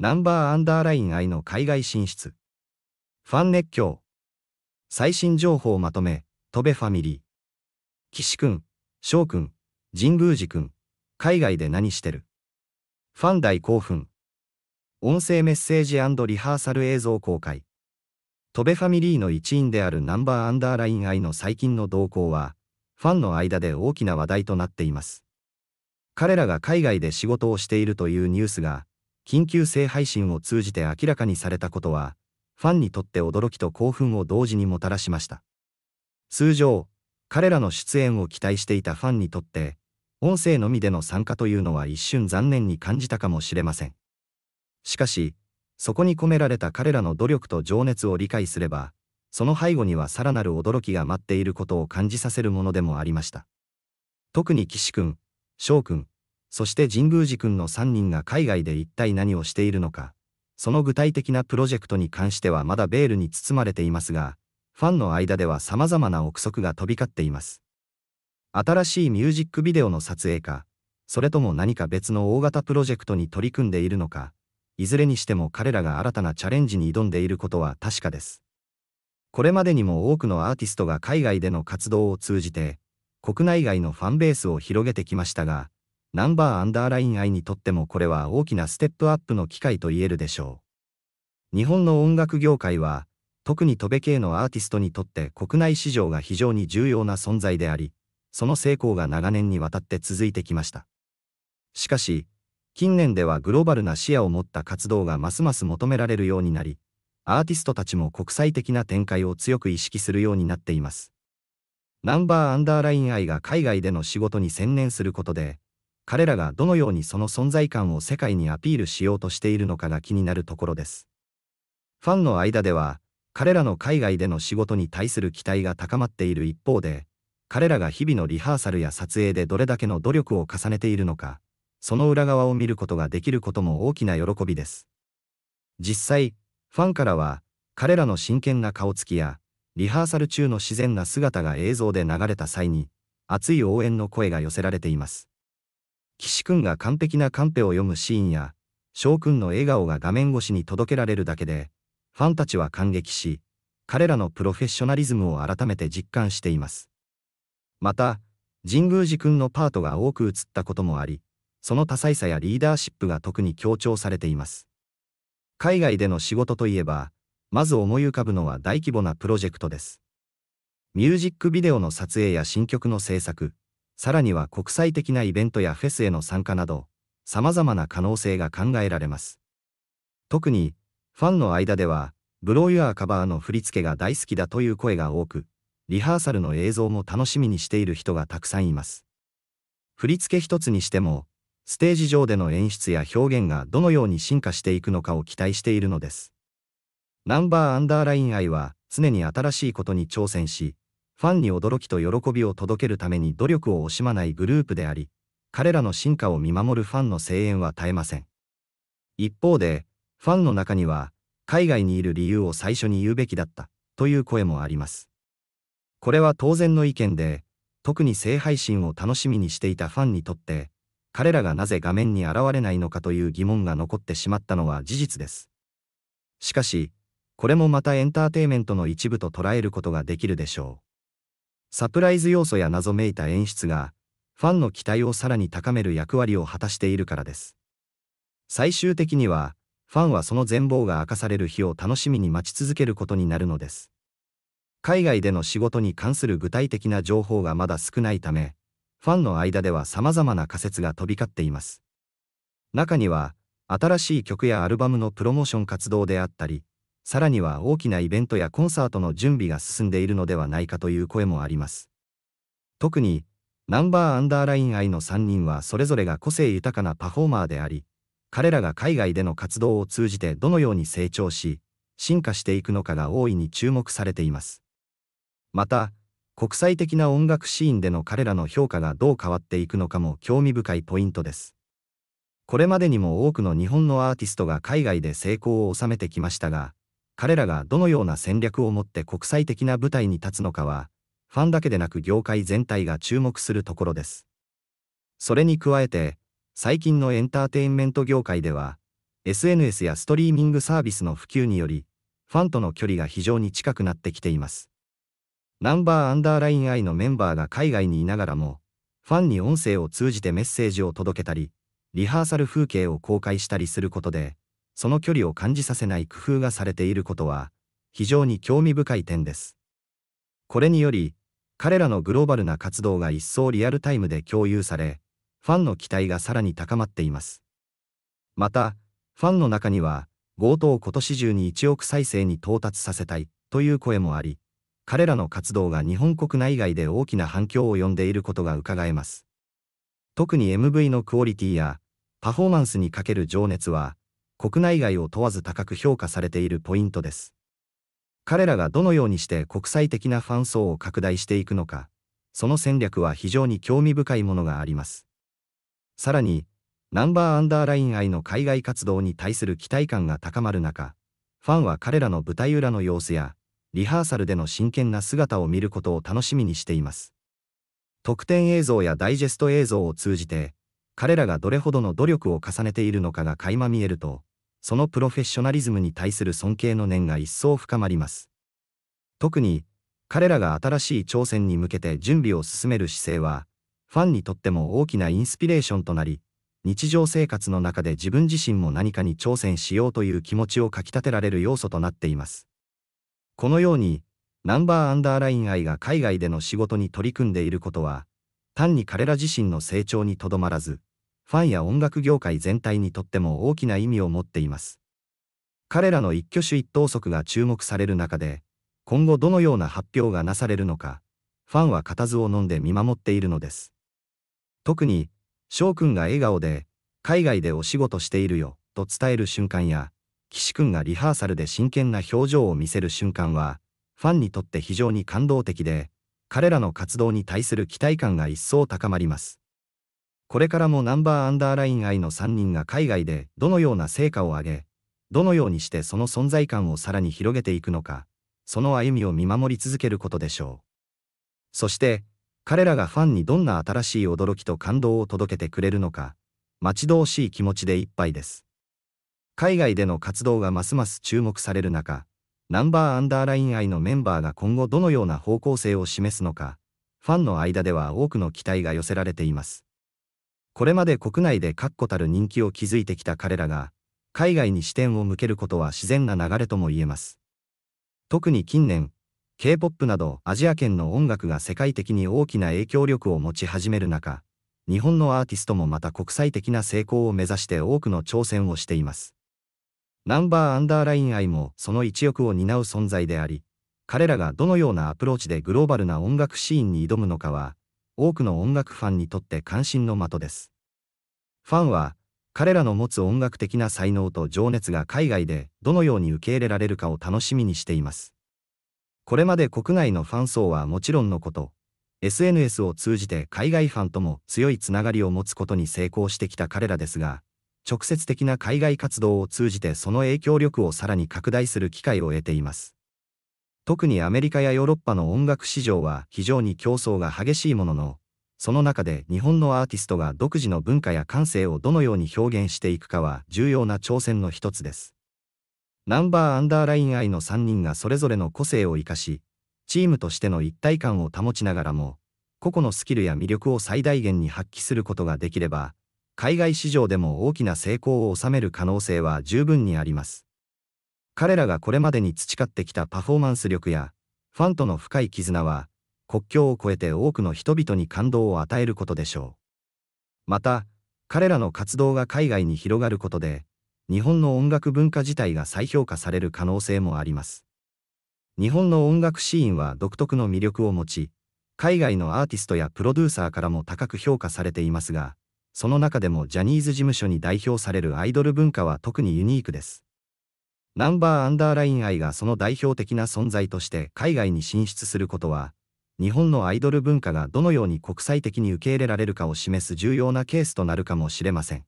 ナンバーアンダーライン I の海外進出。ファン熱狂。最新情報をまとめ、トベファミリー。岸くん、翔くん、神宮寺くん、海外で何してるファン大興奮。音声メッセージリハーサル映像公開。トベファミリーの一員であるナンバーアンダーライン I の最近の動向は、ファンの間で大きな話題となっています。彼らが海外で仕事をしているというニュースが、緊急性配信を通じて明らかにされたことは、ファンにとって驚きと興奮を同時にもたらしました。通常、彼らの出演を期待していたファンにとって、音声のみでの参加というのは一瞬残念に感じたかもしれません。しかし、そこに込められた彼らの努力と情熱を理解すれば、その背後にはさらなる驚きが待っていることを感じさせるものでもありました。特に岸君、翔君、そして神宮寺君の3人が海外で一体何をしているのか、その具体的なプロジェクトに関してはまだベールに包まれていますが、ファンの間では様々な憶測が飛び交っています。新しいミュージックビデオの撮影か、それとも何か別の大型プロジェクトに取り組んでいるのか、いずれにしても彼らが新たなチャレンジに挑んでいることは確かです。これまでにも多くのアーティストが海外での活動を通じて、国内外のファンベースを広げてきましたが、ナンバーアンダーライン愛にとってもこれは大きなステップアップの機会と言えるでしょう。日本の音楽業界は、特に戸部系のアーティストにとって国内市場が非常に重要な存在であり、その成功が長年にわたって続いてきました。しかし、近年ではグローバルな視野を持った活動がますます求められるようになり、アーティストたちも国際的な展開を強く意識するようになっています。ナンバーアンダーライン愛が海外での仕事に専念することで、彼らがどのようにその存在感を世界にアピールしようとしているのかが気になるところです。ファンの間では、彼らの海外での仕事に対する期待が高まっている一方で、彼らが日々のリハーサルや撮影でどれだけの努力を重ねているのか、その裏側を見ることができることも大きな喜びです。実際、ファンからは、彼らの真剣な顔つきや、リハーサル中の自然な姿が映像で流れた際に、熱い応援の声が寄せられています。岸くんが完璧なカンペを読むシーンや、翔くんの笑顔が画面越しに届けられるだけで、ファンたちは感激し、彼らのプロフェッショナリズムを改めて実感しています。また、神宮寺くんのパートが多く映ったこともあり、その多彩さやリーダーシップが特に強調されています。海外での仕事といえば、まず思い浮かぶのは大規模なプロジェクトです。ミュージックビデオの撮影や新曲の制作、さらには国際的なイベントやフェスへの参加など、様々な可能性が考えられます。特に、ファンの間では、ブローユアーカバーの振り付けが大好きだという声が多く、リハーサルの映像も楽しみにしている人がたくさんいます。振り付け一つにしても、ステージ上での演出や表現がどのように進化していくのかを期待しているのです。ナンバーアンダーライン愛は常に新しいことに挑戦し、ファンに驚きと喜びを届けるために努力を惜しまないグループであり、彼らの進化を見守るファンの声援は絶えません。一方で、ファンの中には、海外にいる理由を最初に言うべきだった、という声もあります。これは当然の意見で、特に性配信を楽しみにしていたファンにとって、彼らがなぜ画面に現れないのかという疑問が残ってしまったのは事実です。しかし、これもまたエンターテイメントの一部と捉えることができるでしょう。サプライズ要素や謎めいた演出が、ファンの期待をさらに高める役割を果たしているからです。最終的には、ファンはその全貌が明かされる日を楽しみに待ち続けることになるのです。海外での仕事に関する具体的な情報がまだ少ないため、ファンの間では様々な仮説が飛び交っています。中には、新しい曲やアルバムのプロモーション活動であったり、さらには大きなイベントやコンサートの準備が進んでいるのではないかという声もあります。特に、ナンバーアンダーライン愛の3人はそれぞれが個性豊かなパフォーマーであり、彼らが海外での活動を通じてどのように成長し、進化していくのかが大いに注目されています。また、国際的な音楽シーンでの彼らの評価がどう変わっていくのかも興味深いポイントです。これまでにも多くの日本のアーティストが海外で成功を収めてきましたが、彼らがどのような戦略を持って国際的な舞台に立つのかは、ファンだけでなく業界全体が注目するところです。それに加えて、最近のエンターテインメント業界では、SNS やストリーミングサービスの普及により、ファンとの距離が非常に近くなってきています。ナンバーアンダーライン I のメンバーが海外にいながらも、ファンに音声を通じてメッセージを届けたり、リハーサル風景を公開したりすることで、その距離を感じさせない工夫がされていることは、非常に興味深い点です。これにより、彼らのグローバルな活動が一層リアルタイムで共有され、ファンの期待がさらに高まっています。また、ファンの中には、強盗を今年中に1億再生に到達させたいという声もあり、彼らの活動が日本国内外で大きな反響を呼んでいることがうかがえます。特に MV のクオリティやパフォーマンスにかける情熱は、国内外を問わず高く評価されているポイントです。彼らがどのようにして国際的なファン層を拡大していくのか、その戦略は非常に興味深いものがあります。さらに、ナンバーアンダーライン愛の海外活動に対する期待感が高まる中、ファンは彼らの舞台裏の様子や、リハーサルでの真剣な姿を見ることを楽しみにしています。特典映像やダイジェスト映像を通じて、彼らがどれほどの努力を重ねているのかが垣間見えると、そのプロフェッショナリズムに対する尊敬の念が一層深まります。特に、彼らが新しい挑戦に向けて準備を進める姿勢は、ファンにとっても大きなインスピレーションとなり、日常生活の中で自分自身も何かに挑戦しようという気持ちをかきたてられる要素となっています。このように、ナンバーアンダーライン愛が海外での仕事に取り組んでいることは、単に彼ら自身の成長にとどまらず、ファンや音楽業界全体にとっても大きな意味を持っています。彼らの一挙手一投足が注目される中で、今後どのような発表がなされるのか、ファンは固唾を飲んで見守っているのです。特に、翔くんが笑顔で、海外でお仕事しているよ、と伝える瞬間や、岸くんがリハーサルで真剣な表情を見せる瞬間は、ファンにとって非常に感動的で、彼らの活動に対する期待感が一層高まります。これからもナンバーアンダーライン愛の3人が海外でどのような成果を上げ、どのようにしてその存在感をさらに広げていくのか、その歩みを見守り続けることでしょう。そして、彼らがファンにどんな新しい驚きと感動を届けてくれるのか、待ち遠しい気持ちでいっぱいです。海外での活動がますます注目される中、ナンバーアンダーライン愛のメンバーが今後どのような方向性を示すのか、ファンの間では多くの期待が寄せられています。これまで国内で確固たる人気を築いてきた彼らが、海外に視点を向けることは自然な流れとも言えます。特に近年、K-POP などアジア圏の音楽が世界的に大きな影響力を持ち始める中、日本のアーティストもまた国際的な成功を目指して多くの挑戦をしています。ナンバーアンダーライン愛もその一翼を担う存在であり、彼らがどのようなアプローチでグローバルな音楽シーンに挑むのかは、多くの音楽ファンにとって関心の的です。ファンは、彼らの持つ音楽的な才能と情熱が海外でどのように受け入れられるかを楽しみにしています。これまで国内のファン層はもちろんのこと、SNS を通じて海外ファンとも強いつながりを持つことに成功してきた彼らですが、直接的な海外活動を通じてその影響力をさらに拡大する機会を得ています。特にアメリカやヨーロッパの音楽市場は非常に競争が激しいものの、その中で日本のアーティストが独自の文化や感性をどのように表現していくかは重要な挑戦の一つです。ナンバーアンダーライン I の3人がそれぞれの個性を生かし、チームとしての一体感を保ちながらも、個々のスキルや魅力を最大限に発揮することができれば、海外市場でも大きな成功を収める可能性は十分にあります。彼らがこれまでに培ってきたパフォーマンス力や、ファンとの深い絆は、国境を越えて多くの人々に感動を与えることでしょう。また、彼らの活動が海外に広がることで、日本の音楽文化自体が再評価される可能性もあります。日本の音楽シーンは独特の魅力を持ち、海外のアーティストやプロデューサーからも高く評価されていますが、その中でもジャニーズ事務所に代表されるアイドル文化は特にユニークです。ナンバーアンダーライン愛がその代表的な存在として海外に進出することは、日本のアイドル文化がどのように国際的に受け入れられるかを示す重要なケースとなるかもしれません。